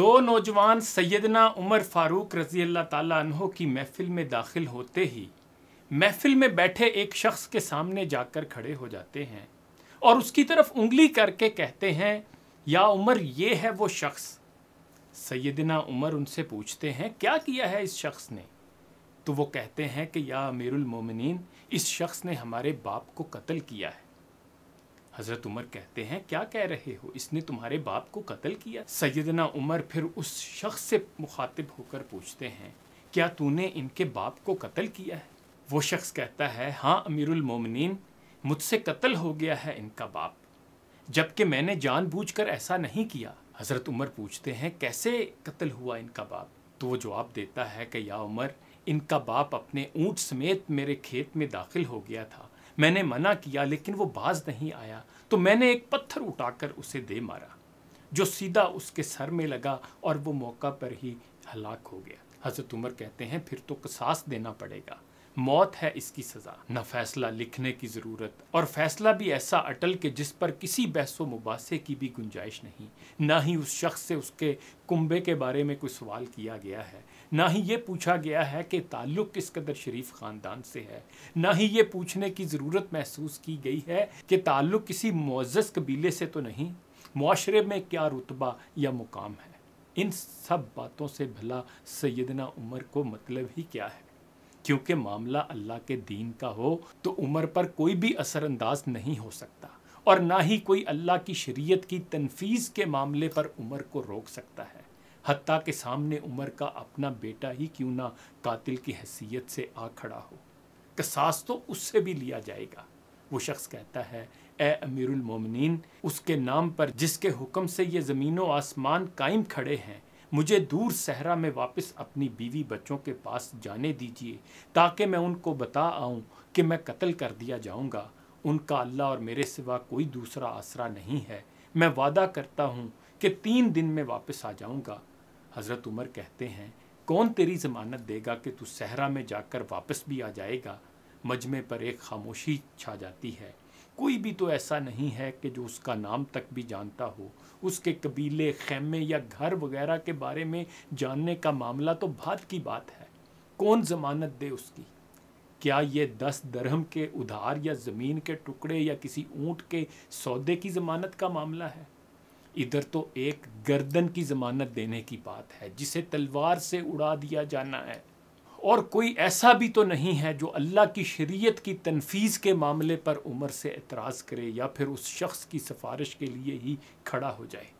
दो नौजवान सैदना उमर फारूक रजी अल्लाह तहों की महफिल में दाखिल होते ही महफिल में बैठे एक शख्स के सामने जाकर खड़े हो जाते हैं और उसकी तरफ उंगली करके कहते हैं या उमर ये है वो शख्स सैदना उमर उनसे पूछते हैं क्या किया है इस शख्स ने तो वो कहते हैं कि या अमीरुलमोमिन इस शख्स ने हमारे बाप को कत्ल किया है हजरत उमर कहते हैं क्या कह रहे हो इसने तुम्हारे बाप को कत्ल किया सैदना उमर फिर उस शख्स से मुखातिब होकर पूछते हैं क्या तूने इनके बाप को कत्ल किया है वो शख्स कहता है हाँ अमीरुल मोमिनीन मुझसे कत्ल हो गया है इनका बाप जबकि मैंने जानबूझकर ऐसा नहीं किया हज़रत उमर पूछते हैं कैसे कत्ल हुआ इनका बाप तो वो जवाब देता है कि या उमर इनका बाप अपने ऊँट समेत मेरे खेत में दाखिल हो गया था मैंने मना किया लेकिन वो बाज नहीं आया तो मैंने एक पत्थर उठाकर उसे दे मारा जो सीधा उसके सर में लगा और वो मौका पर ही हलाक हो गया हज़रत उमर कहते हैं फिर तो कसास देना पड़ेगा मौत है इसकी सज़ा न फैसला लिखने की ज़रूरत और फैसला भी ऐसा अटल के जिस पर किसी बहसो मुबासे की भी गुंजाइश नहीं ना ही उस शख्स से उसके कुंबे के बारे में कोई सवाल किया गया है ना ही ये पूछा गया है कि ताल्लुक़ किस कदर शरीफ ख़ानदान से है ना ही ये पूछने की ज़रूरत महसूस की गई है कि ताल्लुक़ किसी मोजस कबीले से तो नहीं माशरे में क्या रुतबा या मुकाम है इन सब बातों से भला सैदना उमर को मतलब ही क्या है क्योंकि मामला अल्लाह के दीन का हो तो उम्र पर कोई भी असरअंदाज नहीं हो सकता और ना ही कोई अल्लाह की शरीयत की तनफीज़ के मामले पर उम्र को रोक सकता है हती के सामने उमर का अपना बेटा ही क्यों ना कातिल की हैसियत से आ खड़ा हो कसास तो उससे भी लिया जाएगा वो शख्स कहता है ए अमीरुलमोमिन उसके नाम पर जिसके हुक्म से ये जमीनों आसमान कायम खड़े हैं मुझे दूर सहरा में वापस अपनी बीवी बच्चों के पास जाने दीजिए ताकि मैं उनको बता आऊँ कि मैं कत्ल कर दिया जाऊँगा उनका अल्लाह और मेरे सिवा कोई दूसरा आसरा नहीं है मैं वादा करता हूँ कि तीन दिन में वापस आ जाऊँगा हज़रत उमर कहते हैं कौन तेरी ज़मानत देगा कि तू सहरा में जाकर वापस भी आ जाएगा मजमे पर एक खामोशी छा जाती है कोई भी तो ऐसा नहीं है कि जो उसका नाम तक भी जानता हो उसके कबीले खेमे या घर वगैरह के बारे में जानने का मामला तो बात की बात है कौन जमानत दे उसकी क्या ये दस दरहम के उधार या ज़मीन के टुकड़े या किसी ऊँट के सौदे की ज़मानत का मामला है इधर तो एक गर्दन की ज़मानत देने की बात है जिसे तलवार से उड़ा दिया जाना है और कोई ऐसा भी तो नहीं है जो अल्लाह की शरीयत की तनफीज़ के मामले पर उम्र से एतराज़ करे या फिर उस शख्स की सिफारिश के लिए ही खड़ा हो जाए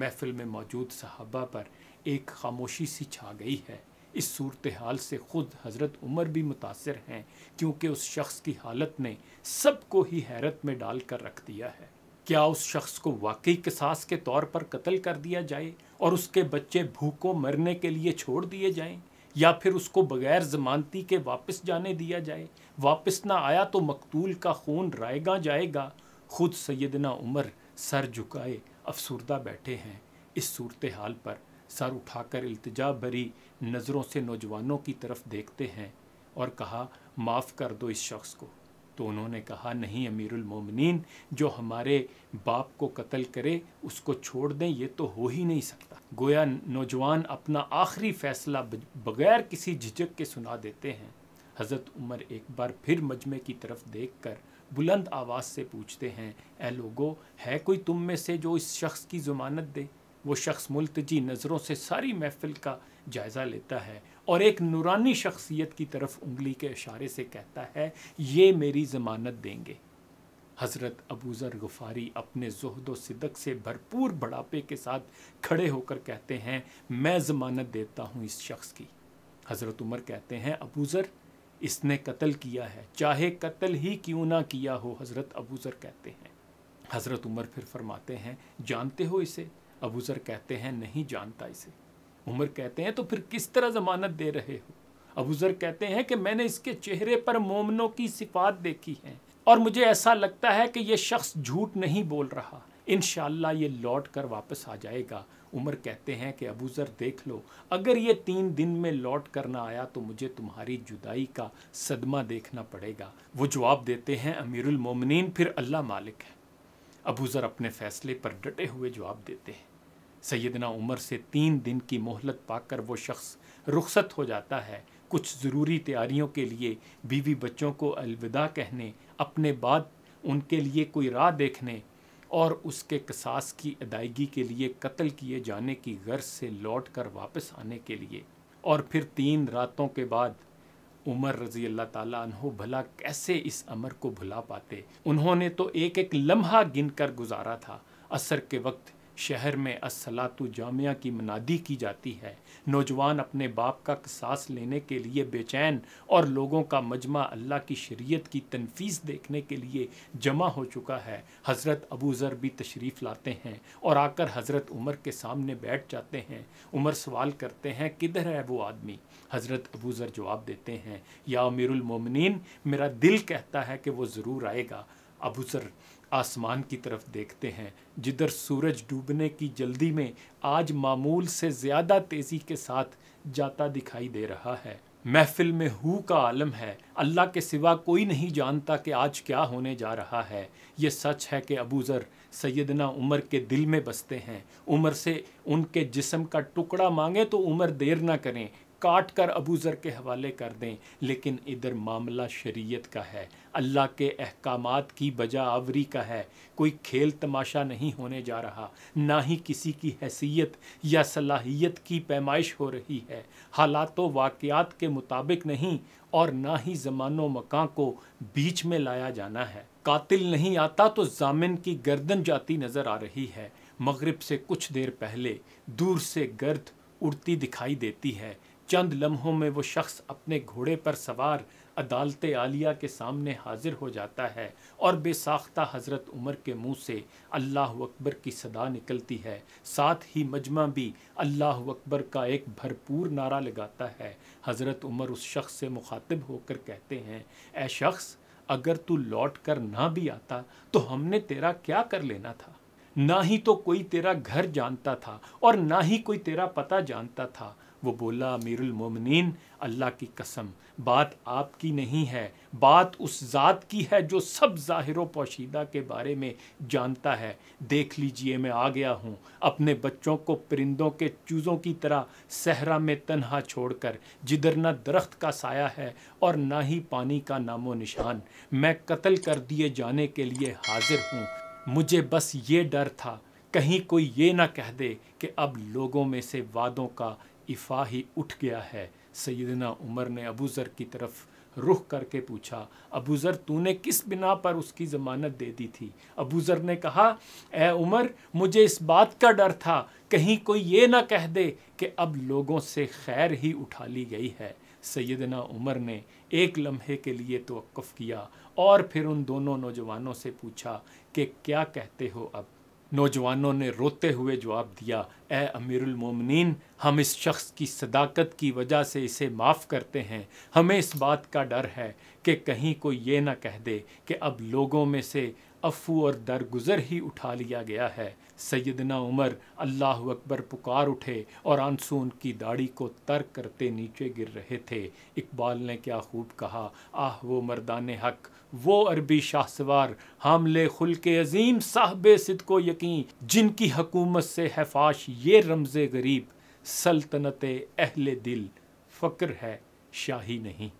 महफिल में मौजूद सहाबा पर एक खामोशी सी छा गई है इस सूरत हाल से ख़ुद हज़रत उमर भी मुतासर हैं क्योंकि उस शख्स की हालत ने सबको ही हैरत में डाल कर रख दिया है क्या उस शख्स को वाकई सास के तौर पर कत्ल कर दिया जाए और उसके बच्चे भूखों मरने के लिए छोड़ दिए जाएं या फिर उसको बगैर ज़मानती के वापस जाने दिया जाए वापस ना आया तो मकतूल का खून रायगा जाएगा खुद सैदना उमर सर झुकाए अफसरदा बैठे हैं इस सूरत हाल पर सर उठाकर अल्तजा भरी नज़रों से नौजवानों की तरफ देखते हैं और कहा माफ़ कर दो इस शख्स को तो उन्होंने कहा नहीं अमीरुल मोमिनीन जो हमारे बाप को कत्ल करे उसको छोड़ दें ये तो हो ही नहीं सकता गोया नौजवान अपना आखिरी फैसला बगैर किसी झिझक के सुना देते हैं हज़रत उमर एक बार फिर मजमे की तरफ देख कर बुलंद आवाज़ से पूछते हैं ए लोगो है कोई तुम में से जो इस शख्स की ज़मानत दे वो शख्स मुलतजी नज़रों से सारी महफिल का जायज़ा लेता है और एक नूरानी शख्सियत की तरफ उंगली के इशारे से कहता है ये मेरी ज़मानत देंगे हज़रत अबूज़र गुफ़ारी अपने जहद सिदक से भरपूर बढ़ापे के साथ खड़े होकर कहते हैं मैं ज़मानत देता हूँ इस शख्स की हज़रत उमर कहते हैं अबूज़र इसने कत्ल किया है चाहे कत्ल ही क्यों ना किया हो हज़रत अबूज़र कहते हैं हज़रत उमर फिर फरमाते हैं जानते हो इसे अबूजर कहते हैं नहीं जानता इसे उमर कहते हैं तो फिर किस तरह जमानत दे रहे हो अबूजर कहते हैं कि मैंने इसके चेहरे पर मोमनों की सिफात देखी है और मुझे ऐसा लगता है कि यह शख्स झूठ नहीं बोल रहा इन ये लौट कर वापस आ जाएगा उमर कहते हैं कि अबूज़र देख लो अगर ये तीन दिन में लौट कर ना आया तो मुझे तुम्हारी जुदाई का सदमा देखना पड़ेगा वो जवाब देते हैं अमीरुल मोमिनीन फिर अल्लाह मालिक है अबूज़र अपने फ़ैसले पर डटे हुए जवाब देते हैं सैदना उमर से तीन दिन की मोहलत पाकर वो शख्स रुखसत हो जाता है कुछ ज़रूरी तैयारियों के लिए बीवी बच्चों को अलविदा कहने अपने बाद उनके लिए कोई राह देखने और उसके कसास की अदायगी के लिए कत्ल किए जाने की गर्ज से लौट कर वापस आने के लिए और फिर तीन रातों के बाद उमर रजी अल्लाह तु भला कैसे इस अमर को भुला पाते उन्होंने तो एक एक लम्हा गिन कर गुजारा था असर के वक्त शहर में असलातु जामिया की मनादी की जाती है नौजवान अपने बाप का कसास लेने के लिए बेचैन और लोगों का मजमा अल्लाह की शरीयत की तनफीस देखने के लिए जमा हो चुका है हज़रत अबू ज़र भी तशरीफ़ लाते हैं और आकर हज़रत उमर के सामने बैठ जाते हैं उमर सवाल करते हैं किधर है वो आदमी हज़रत अबू ज़र जवाब देते हैं या अमीरमिन मेरा दिल कहता है कि वो ज़रूर आएगा अबूसर आसमान की तरफ देखते हैं जिधर सूरज डूबने की जल्दी में आज मामूल से ज़्यादा तेज़ी के साथ जाता दिखाई दे रहा है महफिल में हु का आलम है अल्लाह के सिवा कोई नहीं जानता कि आज क्या होने जा रहा है ये सच है कि अबूज़र सैदना उमर के दिल में बसते हैं उमर से उनके जिस्म का टुकड़ा मांगे तो उमर देर ना करें काट कर अबूज़र के हवाले कर दें लेकिन इधर मामला शरीयत का है अल्लाह के अहकाम की बजा आवरी का है कोई खेल तमाशा नहीं होने जा रहा ना ही किसी की हैसियत या सलाहियत की पैमाइश हो रही है हालात वाक़ात के मुताबिक नहीं और ना ही जमानो मकान को बीच में लाया जाना है कातिल नहीं आता तो जामिन की गर्दन जाती नज़र आ रही है मगरब से कुछ देर पहले दूर से गर्द उड़ती दिखाई देती है चंद लम्हों में वो शख्स अपने घोड़े पर सवार अदालत आलिया के सामने हाजिर हो जाता है और बेसाख्ता हज़रत उमर के मुंह से अल्लाह अकबर की सदा निकलती है साथ ही मजमा भी अल्लाह अकबर का एक भरपूर नारा लगाता है हज़रत उमर उस शख्स से मुखातिब होकर कहते हैं ए शख्स अगर तू लौट कर ना भी आता तो हमने तेरा क्या कर लेना था ना ही तो कोई तेरा घर जानता था और ना ही कोई तेरा पता जानता था वो बोला मोमिनीन अल्लाह की कसम बात आपकी नहीं है बात उस ज़ात की है जो सब ज़ाहिर पोशीदा के बारे में जानता है देख लीजिए मैं आ गया हूँ अपने बच्चों को परिंदों के चूज़ों की तरह सहरा में तनहा छोड़कर जिधर ना दरख्त का साया है और ना ही पानी का नामो निशान मैं कत्ल कर दिए जाने के लिए हाजिर हूँ मुझे बस ये डर था कहीं कोई ये ना कह दे कि अब लोगों में से वादों का इफ़ा ही उठ गया है सैदना उमर ने अबू ज़र की तरफ रुख करके पूछा अबू ज़र तूने किस बिना पर उसकी ज़मानत दे दी थी अबू ज़र ने कहा ए उमर मुझे इस बात का डर था कहीं कोई ये ना कह दे कि अब लोगों से खैर ही उठा ली गई है सैदना उमर ने एक लम्हे के लिए तोक़ किया और फिर उन दोनों नौजवानों से पूछा कि क्या कहते हो अब नौजवानों ने रोते हुए जवाब दिया ए अमीरुल मोमिनीन हम इस शख्स की सदाकत की वजह से इसे माफ़ करते हैं हमें इस बात का डर है कि कहीं कोई ये ना कह दे कि अब लोगों में से अफू और दरगुजर ही उठा लिया गया है सैदना उमर अल्लाह अकबर पुकार उठे और आंसू उनकी दाढ़ी को तर करते नीचे गिर रहे थे इकबाल ने क्या खूब कहा आह वो मर्दान हक वो अरबी शाहसवार हमले खुल के अजीम साहब सिद को यकीन जिनकी हकूमत से हफाश ये रमज़ गरीब सल्तनत अहल दिल फ़क्र है शाही नहीं